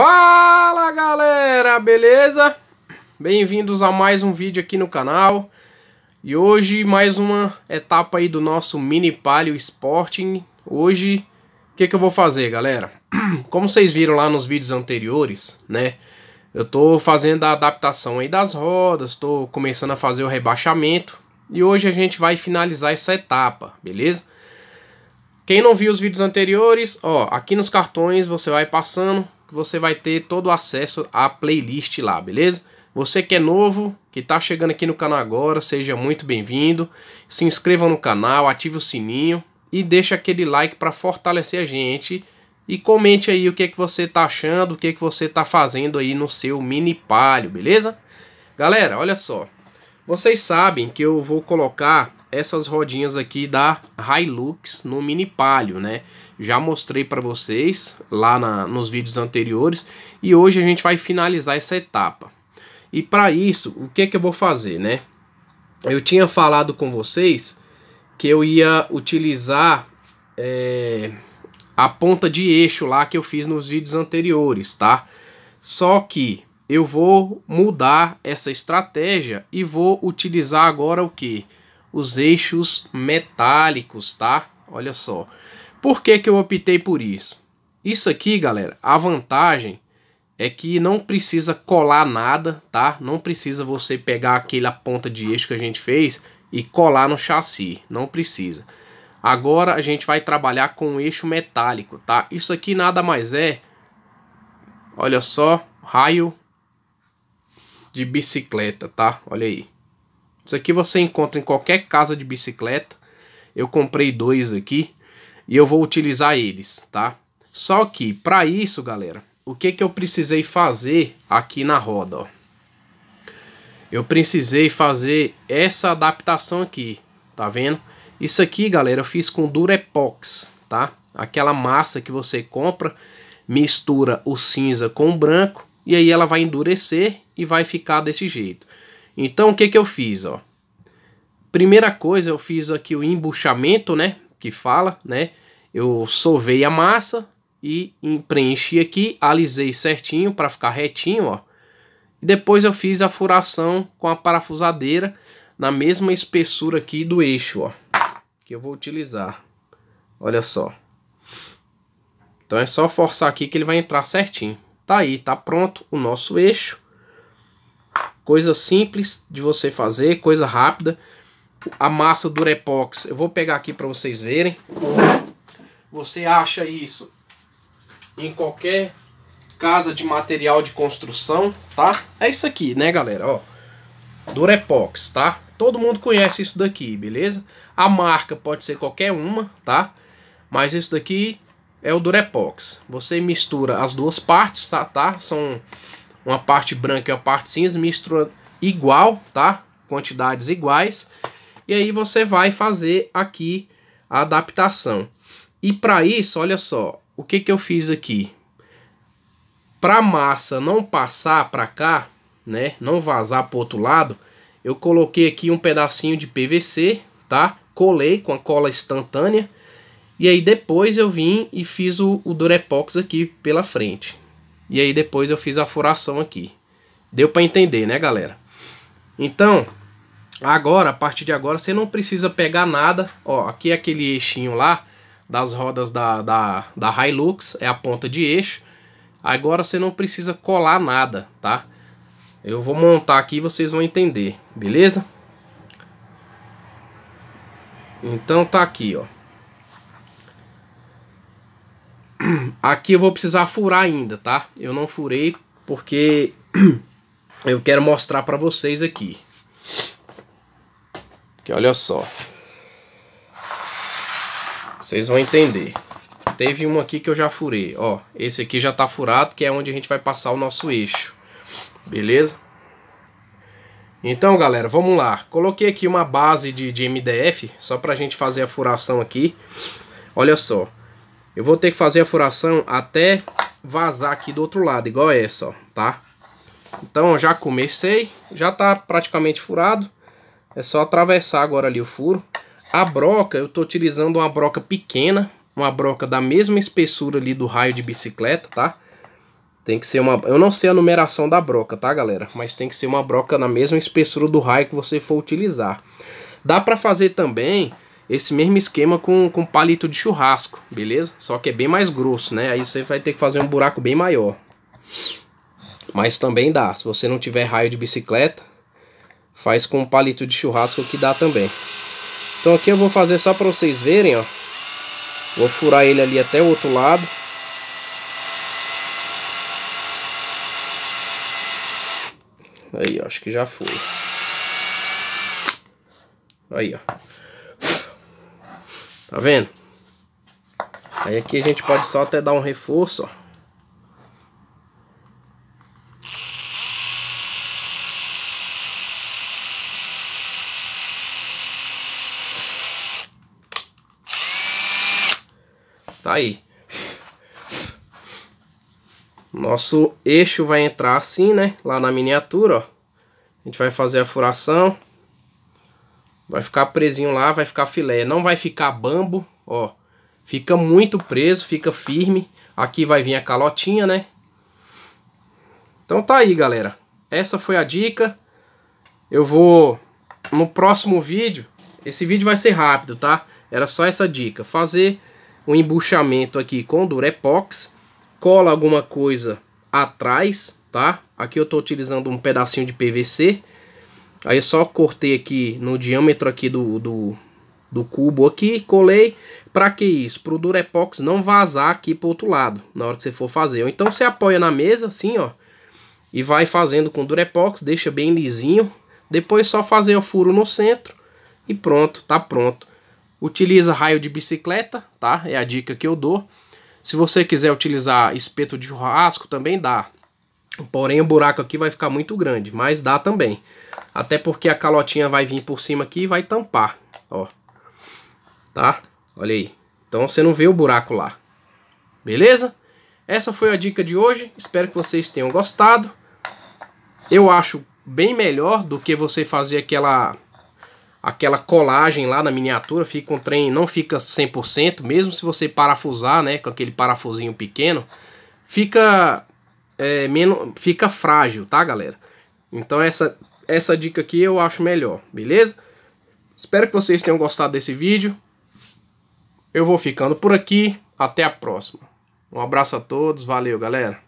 Fala galera, beleza? Bem-vindos a mais um vídeo aqui no canal E hoje mais uma etapa aí do nosso Mini Palio Sporting Hoje, o que, que eu vou fazer galera? Como vocês viram lá nos vídeos anteriores, né? Eu tô fazendo a adaptação aí das rodas, tô começando a fazer o rebaixamento E hoje a gente vai finalizar essa etapa, beleza? Quem não viu os vídeos anteriores, ó, aqui nos cartões você vai passando que você vai ter todo o acesso à playlist lá, beleza? Você que é novo, que está chegando aqui no canal agora, seja muito bem-vindo. Se inscreva no canal, ative o sininho e deixa aquele like para fortalecer a gente. E comente aí o que, é que você está achando, o que, é que você está fazendo aí no seu mini palio, beleza? Galera, olha só. Vocês sabem que eu vou colocar essas rodinhas aqui da Hilux no Mini Palio, né? Já mostrei para vocês lá na, nos vídeos anteriores e hoje a gente vai finalizar essa etapa. E para isso, o que, que eu vou fazer, né? Eu tinha falado com vocês que eu ia utilizar é, a ponta de eixo lá que eu fiz nos vídeos anteriores, tá? Só que eu vou mudar essa estratégia e vou utilizar agora o que? os eixos metálicos, tá? Olha só. Por que, que eu optei por isso? Isso aqui, galera, a vantagem é que não precisa colar nada, tá? Não precisa você pegar aquela ponta de eixo que a gente fez e colar no chassi, não precisa. Agora a gente vai trabalhar com o eixo metálico, tá? Isso aqui nada mais é, olha só, raio de bicicleta, tá? Olha aí. Isso aqui você encontra em qualquer casa de bicicleta. Eu comprei dois aqui e eu vou utilizar eles, tá? Só que para isso, galera, o que que eu precisei fazer aqui na roda, ó. Eu precisei fazer essa adaptação aqui, tá vendo? Isso aqui, galera, eu fiz com Durepox, tá? Aquela massa que você compra, mistura o cinza com o branco e aí ela vai endurecer e vai ficar desse jeito. Então o que, que eu fiz? Ó? Primeira coisa, eu fiz aqui o embuchamento, né? Que fala, né? Eu sovei a massa e preenchi aqui, alisei certinho para ficar retinho, ó. Depois eu fiz a furação com a parafusadeira na mesma espessura aqui do eixo, ó, que eu vou utilizar. Olha só. Então é só forçar aqui que ele vai entrar certinho. Tá aí, tá pronto o nosso eixo. Coisa simples de você fazer, coisa rápida. A massa Durepox, eu vou pegar aqui para vocês verem. Você acha isso em qualquer casa de material de construção, tá? É isso aqui, né, galera? Ó, Durepox, tá? Todo mundo conhece isso daqui, beleza? A marca pode ser qualquer uma, tá? Mas isso daqui é o Durepox. Você mistura as duas partes, tá? tá? São uma parte branca e uma parte cinza, mistura igual, tá? Quantidades iguais. E aí você vai fazer aqui a adaptação. E para isso, olha só, o que, que eu fiz aqui? Para a massa não passar para cá, né, não vazar para outro lado, eu coloquei aqui um pedacinho de PVC, tá? Colei com a cola instantânea. E aí depois eu vim e fiz o, o Durepox aqui pela frente. E aí depois eu fiz a furação aqui. Deu para entender, né, galera? Então, agora, a partir de agora, você não precisa pegar nada. Ó, aqui é aquele eixinho lá das rodas da, da, da Hilux, é a ponta de eixo. Agora você não precisa colar nada, tá? Eu vou montar aqui e vocês vão entender, beleza? Então tá aqui, ó. Aqui eu vou precisar furar ainda, tá? Eu não furei porque eu quero mostrar para vocês aqui. Que olha só. Vocês vão entender. Teve um aqui que eu já furei, ó. Esse aqui já tá furado, que é onde a gente vai passar o nosso eixo. Beleza? Então, galera, vamos lá. Coloquei aqui uma base de, de MDF, só pra gente fazer a furação aqui. Olha só. Eu vou ter que fazer a furação até vazar aqui do outro lado, igual essa, ó, tá? Então, eu já comecei, já tá praticamente furado. É só atravessar agora ali o furo. A broca, eu tô utilizando uma broca pequena, uma broca da mesma espessura ali do raio de bicicleta, tá? Tem que ser uma... Eu não sei a numeração da broca, tá, galera? Mas tem que ser uma broca na mesma espessura do raio que você for utilizar. Dá pra fazer também esse mesmo esquema com, com palito de churrasco, beleza? Só que é bem mais grosso, né? Aí você vai ter que fazer um buraco bem maior. Mas também dá. Se você não tiver raio de bicicleta, faz com palito de churrasco que dá também. Então aqui eu vou fazer só para vocês verem, ó. Vou furar ele ali até o outro lado. Aí, ó, acho que já foi. Aí, ó. Tá vendo? Aí aqui a gente pode só até dar um reforço, ó. Tá aí. Nosso eixo vai entrar assim, né? Lá na miniatura, ó. A gente vai fazer a furação. Vai ficar presinho lá, vai ficar filé. Não vai ficar bambo, ó. Fica muito preso, fica firme. Aqui vai vir a calotinha, né? Então tá aí, galera. Essa foi a dica. Eu vou... No próximo vídeo... Esse vídeo vai ser rápido, tá? Era só essa dica. Fazer um embuchamento aqui com Durepox. Cola alguma coisa atrás, tá? Aqui eu tô utilizando um pedacinho de PVC. Aí só cortei aqui no diâmetro aqui do, do, do cubo aqui, colei. Para que isso? Para o Durepox não vazar aqui pro outro lado, na hora que você for fazer. Ou então você apoia na mesa, assim, ó. E vai fazendo com Durepox, deixa bem lisinho. Depois só fazer o furo no centro e pronto, tá pronto. Utiliza raio de bicicleta, tá? É a dica que eu dou. Se você quiser utilizar espeto de churrasco, também dá. Porém, o buraco aqui vai ficar muito grande, mas dá também. Até porque a calotinha vai vir por cima aqui e vai tampar, ó. Tá? Olha aí. Então você não vê o buraco lá. Beleza? Essa foi a dica de hoje. Espero que vocês tenham gostado. Eu acho bem melhor do que você fazer aquela aquela colagem lá na miniatura, fica um trem, não fica 100%, mesmo se você parafusar, né, com aquele parafusinho pequeno, fica é, menos, fica frágil, tá, galera? Então essa, essa dica aqui eu acho melhor, beleza? Espero que vocês tenham gostado desse vídeo. Eu vou ficando por aqui. Até a próxima. Um abraço a todos. Valeu, galera.